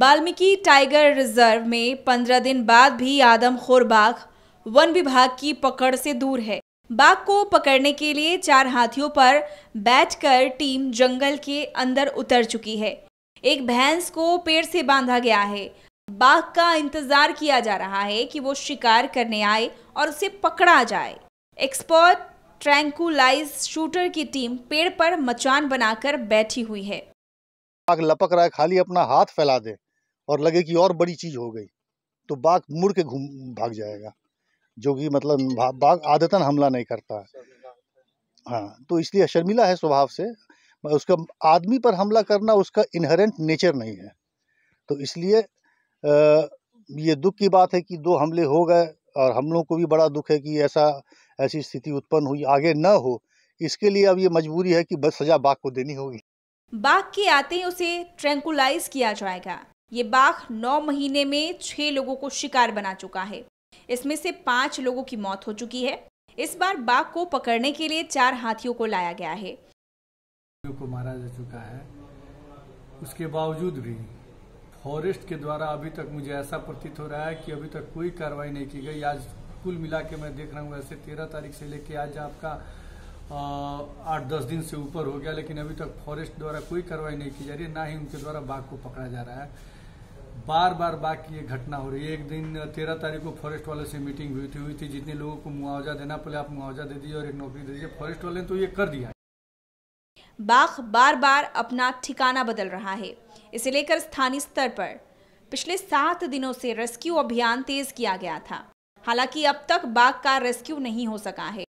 Valmiki tiger reserve में पंद्रह दिन बाद भी आदमखोर बाघ वन विभाग की पकड़ से दूर है बाघ को पकड़ने के लिए चार हाथियों पर बैठकर टीम जंगल के अंदर उतर चुकी है एक भैंस को पेड़ से बांधा गया है बाघ का इंतजार किया जा रहा है कि वो शिकार करने आए और उसे पकड़ा जाए एक्सपर्ट ट्रैंकुलाइज शूटर की टीम पेड़ पर मचान बनाकर बैठी हुई है बाघ लपक रहा है खाली अपना हाथ फैला दे और लगे कि और बड़ी चीज़ हो गई तो बाघ मुड़ के घूम भाग जाएगा जो कि मतलब बाघ आदतन हमला नहीं करता है हाँ तो इसलिए शर्मिला है स्वभाव से उसका आदमी पर हमला करना उसका इनहेरेंट नेचर नहीं है तो इसलिए ये दुख की बात है कि दो हमले हो गए और हम लोगों को भी बड़ा दुख है कि ऐसा ऐसी स्थिति उत्पन्न हुई आगे न हो इसके लिए अब ये मजबूरी है कि बस सजा बाघ को देनी होगी बाघ के आते ही उसे ट्रैंकुलाइज किया जाएगा ये बाघ नौ महीने में छः लोगों को शिकार बना चुका है इसमें से पांच लोगों की मौत हो चुकी है इस बार बाघ को पकड़ने के लिए चार हाथियों को लाया गया है को मारा जा चुका है उसके बावजूद भी फॉरेस्ट के द्वारा अभी तक मुझे ऐसा प्रतीत हो रहा है कि अभी तक कोई कार्रवाई नहीं की गई आज कुल मिला के मैं देख रहा हूँ ऐसे तेरह तारीख से लेके आज आपका आठ दस दिन से ऊपर हो गया लेकिन अभी तक फॉरेस्ट द्वारा कोई कार्रवाई नहीं की जा रही है ना ही उनके द्वारा बाघ को पकड़ा जा रहा है बार बार बाकी ये घटना हो रही है एक दिन तेरह तारीख को फॉरेस्ट वाले से मीटिंग हुई थी हुई थी जितने लोगों को मुआवजा देना पहले आप मुआवजा दे दीजिए और एक नौकरी दे दीजिए फॉरेस्ट वाले ने तो ये कर दिया बाघ बार बार अपना ठिकाना बदल रहा है इसे लेकर स्थानीय स्तर पर पिछले सात दिनों से रेस्क्यू अभियान तेज किया गया था हालांकि अब तक बाघ का रेस्क्यू नहीं हो सका है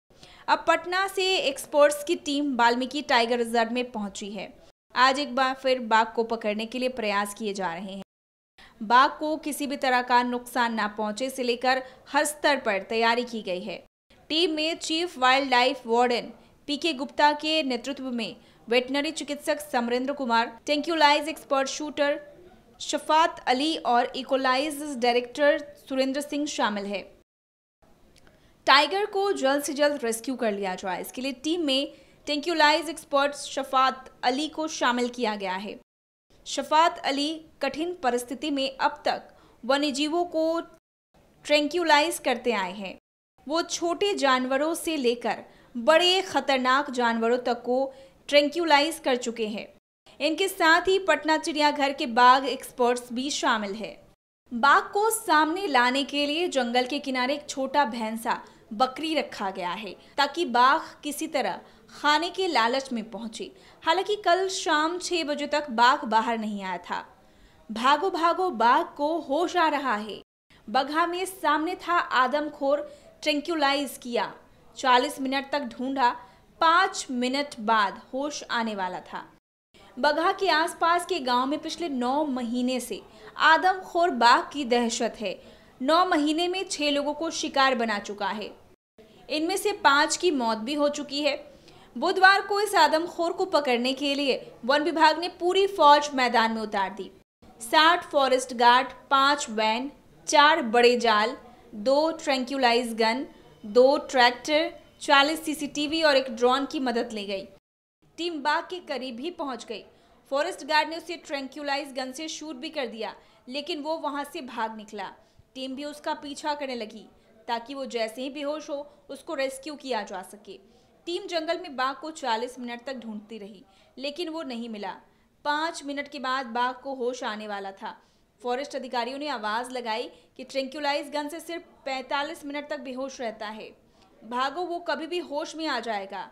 अब पटना से एक्सपोर्ट्स की टीम वाल्मीकि टाइगर रिजर्व में पहुंची है आज एक बार फिर बाघ को पकड़ने के लिए प्रयास किए जा रहे हैं बाघ को किसी भी तरह का नुकसान ना पहुंचे से लेकर हर स्तर पर तैयारी की गई है टीम में chief wildlife warden P K Gupta के नेतृत्व में वेटनरी चिकित्सक Samarendra Kumar tranquilize expert shooter Shafat Ali और इकोलाइज डायरेक्टर सुरेंद्र सिंह शामिल है टाइगर को जल्द से जल्द रेस्क्यू कर लिया जाए इसके लिए टीम में टेंक्यूलाइज एक्सपर्ट शफात अली को शामिल किया गया है शफात अली कठिन परिस्थिति में अब तक वन्यजीवों को ट्रेंक्यूलाइज करते आए हैं वो छोटे जानवरों से लेकर बड़े खतरनाक जानवरों तक को ट्रेंक्यूलाइज कर चुके हैं इनके साथ ही पटना चिड़ियाघर के बाघ एक्सपर्ट्स भी शामिल है बाघ को सामने लाने के लिए जंगल के किनारे एक छोटा भैंसा बकरी रखा गया है ताकि बाघ किसी तरह खाने के लालच में पहुंचे हालांकि कल शाम छह बजे तक बाघ बाहर नहीं आया था भागो भागो बाघ को होश आ रहा है बघा में सामने था आदमखोर ट्रेंक्यूलाइज किया 40 मिनट तक ढूंढा पाँच मिनट बाद होश आने वाला था बघा के आसपास के गांव में पिछले नौ महीने से आदमखोर बाघ की दहशत है नौ महीने में छह लोगों को शिकार बना चुका है इनमें से पाँच की मौत भी हो चुकी है बुधवार को इस आदमखोर को पकड़ने के लिए वन विभाग ने पूरी फौज मैदान में उतार दी साठ फॉरेस्ट गार्ड पाँच वैन चार बड़े जाल दो ट्रैंक्यूलाइज गन दो ट्रैक्टर चालीस सीसीटीवी और एक ड्रोन की मदद ली गई टीम बाग के करीब ही पहुंच गई फॉरेस्ट गार्ड ने उसे ट्रैंक्यूलाइज गन से शूट भी कर दिया लेकिन वो वहां से भाग निकला टीम भी उसका पीछा करने लगी ताकि वो जैसे ही बेहोश हो उसको रेस्क्यू किया जा सके टीम जंगल में बाघ को 40 मिनट तक ढूंढती रही लेकिन वो नहीं मिला पाँच मिनट के बाद बाघ को होश आने वाला था फॉरेस्ट अधिकारियों ने आवाज़ लगाई कि ट्रेंक्यूलाइज गन से सिर्फ 45 मिनट तक बेहोश रहता है भागो वो कभी भी होश में आ जाएगा